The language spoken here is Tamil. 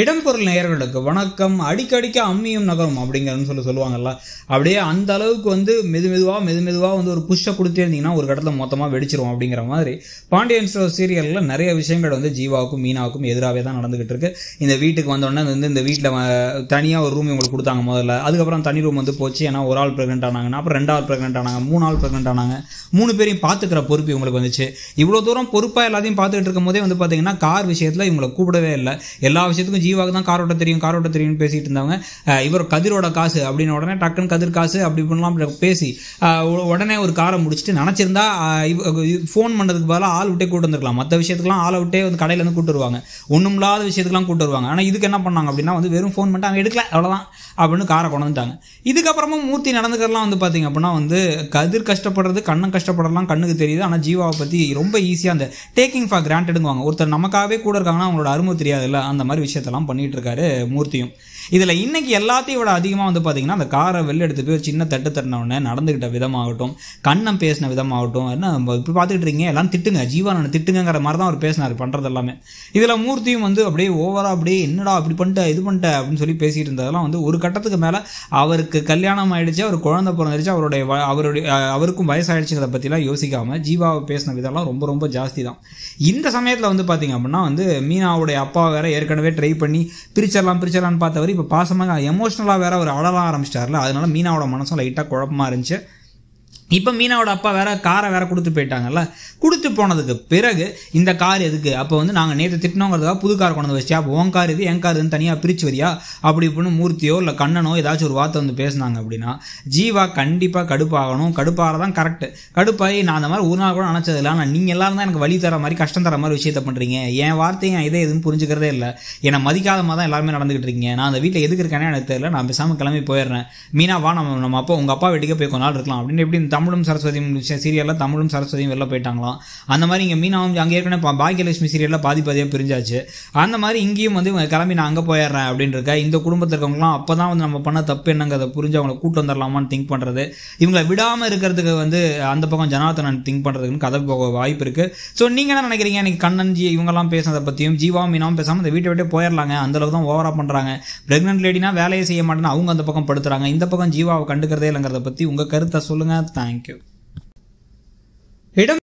இடம்பொருள் நேயர்களுக்கு வணக்கம் அடிக்கடிக்க அம்மியும் நகரும் அப்படிங்கிறன்னு சொல்லி சொல்லுவாங்கல்ல அப்படியே அந்த அளவுக்கு வந்து மெது மெதுவாக மெது மெதுவாக வந்து ஒரு புஷ்ஷை கொடுத்தே இருந்தீங்கன்னா ஒரு கட்டத்தில் மொத்தமாக வெடிச்சிருவோம் அப்படிங்கிற மாதிரி பாண்டியன் ஸ்டோர் சீரியலில் நிறைய விஷயங்கள் வந்து ஜீவாவுக்கும் மீனாவுக்கும் எதிராகவே தான் நடந்துகிட்டு இருக்கு இந்த வீட்டுக்கு வந்தோடனே வந்து இந்த வீட்டில் தனியாக ஒரு ரூம் இவங்களுக்கு கொடுத்தாங்க முதல்ல அதுக்கப்புறம் தனி ரூம் வந்து போச்சு ஏன்னா ஒரு ஆள் ப்ரெக்னென்ட் ஆனாங்கன்னா அப்புறம் ரெண்டு ஆள் ப்ரெக்னென்ட் ஆனாங்க மூணு ஆள் ப்ரெக்னென்ட் ஆனாங்க மூணு பேரையும் பார்த்துக்கிற பொறுப்பு இவங்களுக்கு வந்துச்சு இவ்வளோ தூரம் பொறுப்பாக எல்லாத்தையும் பார்த்துக்கிட்டு இருக்கும் போதே வந்து பார்த்தீங்கன்னா கார் விஷயத்தில் இவங்களை கூப்பிடவே இல்லை எல்லா விஷயத்துக்கும் ஜீவாக்கு தான் கார் ஓட்ட தெரியும் கார் ஓட்ட தெரியும்னு பேசிட்டு இருந்தாங்க இவர் கதிரோட காசு அப்படின்னு உடனே டக்குன்னு கதிர் காசு அப்படி பண்ணலாம் பேசி உடனே ஒரு காரை முடிச்சுட்டு நினச்சிருந்தா ஃபோன் பண்ணுறதுக்கு பதிலாக ஆள் விட்டே கூட்டு வந்துருக்கலாம் மற்ற விஷயத்துக்குலாம் ஆளை விட்டே வந்து கடையில் வந்து கூட்டு வருவாங்க ஒன்றும் இல்லாத விஷயத்துக்குலாம் கூட்டு வருவாங்க ஆனால் இதுக்கு என்ன பண்ணாங்க அப்படின்னா வந்து வெறும் ஃபோன் பண்ணிட்டு அவங்க எடுக்கல அவ்வளோதான் அப்படின்னு காரை கொண்டு வந்துட்டாங்க இதுக்கப்புறமா மூர்த்தி நடந்துக்கிறலாம் வந்து பார்த்திங்க அப்படின்னா வந்து கதிர் கஷ்டப்படுறது கண்ணன் கஷ்டப்படலாம் கண்ணுக்கு தெரியுது ஆனால் ஜீவாவை பற்றி ரொம்ப ஈஸியாக அந்த டேக்கிங் ஃபார் கிராண்டடுங்குவாங்க ஒருத்தர் நமக்காகவே கூட இருக்காங்கன்னா அவங்களோட அருமை தெரியாதுல்ல அந்த மாதிரி விஷயத்த விஷயத்தெல்லாம் இருக்காரு மூர்த்தியும் இதில் இன்றைக்கி எல்லாத்தையும் விட அதிகமாக வந்து பார்த்திங்கன்னா அந்த காரை வெளில எடுத்து போய் சின்ன தட்டு தட்டினவுடனே நடந்துக்கிட்ட விதமாகட்டும் கண்ணம் பேசின விதமாகட்டும் என்ன இப்படி பார்த்துக்கிட்டு இருக்கீங்க எல்லாம் திட்டுங்க ஜீவானனை திட்டுங்கிற மாதிரி தான் அவர் பேசினார் பண்ணுறது எல்லாமே இதில் மூர்த்தியும் வந்து அப்படியே ஓவராக அப்படியே என்னடா அப்படி பண்ணிட்ட இது பண்ணிட்ட அப்படின்னு சொல்லி பேசிகிட்டு இருந்ததெல்லாம் வந்து ஒரு கட்டத்துக்கு மேலே அவருக்கு கல்யாணம் ஆகிடுச்சு அவர் குழந்தை பிறந்துருச்சு அவருடைய அவருடைய அவருக்கும் வயசாகிடுச்சுங்கிறத பற்றிலாம் யோசிக்காமல் ஜீவாவை பேசின விதெல்லாம் ரொம்ப ரொம்ப ஜாஸ்தி தான் இந்த சமயத்தில் வந்து பார்த்திங்க அப்படின்னா வந்து மீனாவுடைய அப்பா வேற ஏற்கனவே ட்ரை பண்ணி பிரிச்சிடலாம் பிரிச்சிடலாம்னு பார்த்தவரை இப்போ பாசமாக எமோஷ்னலாக வேற அவர் அழலாக ஆரம்பிச்சிட்டார்ல அதனால மீனாவோட மனசும் லைட்டாக குழப்பமாக இருந்துச்சு இப்போ மீனாவோட அப்பா வேற காரை வேற கொடுத்து போயிட்டாங்கல்ல கொடுத்து போனதுக்கு பிறகு இந்த கார் எதுக்கு அப்போ வந்து நாங்கள் நேற்று திட்டினோங்கிறதுக்காக புது கார் கொண்டு வச்சு அப்போ உன் கார் இது என் கார் இதுன்னு தனியாக பிரிச்சு வரியா அப்படி இப்படின்னு மூர்த்தியோ இல்லை கண்ணனோ ஏதாச்சும் ஒரு வார்த்தை வந்து பேசினாங்க அப்படின்னா ஜீவா கண்டிப்பாக கடுப்பாகணும் கடுப்பாக தான் கரெக்டு கடுப்பாகி நான் அந்த மாதிரி ஒரு நாள் கூட நினச்சது இல்லை ஆனால் நீங்கள் எல்லாரும் தான் எனக்கு வழி தர மாதிரி கஷ்டம் தர மாதிரி விஷயத்த பண்ணுறீங்க என் வார்த்தையை இதே இதை எதுவும் புரிஞ்சுக்கிறதே இல்லை என்னை மதிக்காத மாதிரி தான் எல்லாருமே நடந்துகிட்டு இருக்கீங்க நான் அந்த வீட்டில் எதுக்கு இருக்கேனே எனக்கு தெரியல நான் பேசாமல் கிளம்பி போயிடுறேன் மீனா வா நம்ம நம்ம உங்கள் அப்பா வீட்டுக்கே போய் கொஞ்ச நாள் இருக்கலாம் அப்படின்னு எப்படி தமிழும் சரஸ்வதியும் சீரியலில் தமிழும் சரஸ்வதியும் வெளில போயிட்டாங்களாம் அந்த மாதிரி இங்கே மீனாவும் அங்கே ஏற்கனவே பாக்கியலட்சுமி சீரியலில் பாதி பாதியாக பிரிஞ்சாச்சு அந்த மாதிரி இங்கேயும் வந்து கிளம்பி நான் அங்கே போயிடுறேன் அப்படின்னு இருக்க இந்த குடும்பத்தில் இருக்கவங்களாம் அப்போ தான் வந்து நம்ம பண்ண தப்பு என்னங்கிறத புரிஞ்சு அவங்களை கூட்டு வந்துடலாமான்னு திங்க் பண்ணுறது இவங்களை விடாமல் இருக்கிறதுக்கு வந்து அந்த பக்கம் ஜனார்த்தனன் திங்க் பண்ணுறதுக்குன்னு கதை போக வாய்ப்பு இருக்குது ஸோ நீங்கள் என்ன நினைக்கிறீங்க எனக்கு கண்ணன் ஜி இவங்கெல்லாம் பேசுனதை பற்றியும் ஜீவா மீனாவும் பேசாமல் இந்த வீட்டை விட்டே போயிடலாங்க அந்தளவு தான் ஓவராக பண்ணுறாங்க ப்ரெக்னென்ட் லேடினா வேலையை செய்ய மாட்டேன்னு அவங்க அந்த பக்கம் படுத்துகிறாங்க இந்த பக்கம் ஜீவாவை கண்டுக்கிறதே இல்லைங்கிறத பற்றி உங்கள் கருத்தை சொல்லுங்கள் Thank you.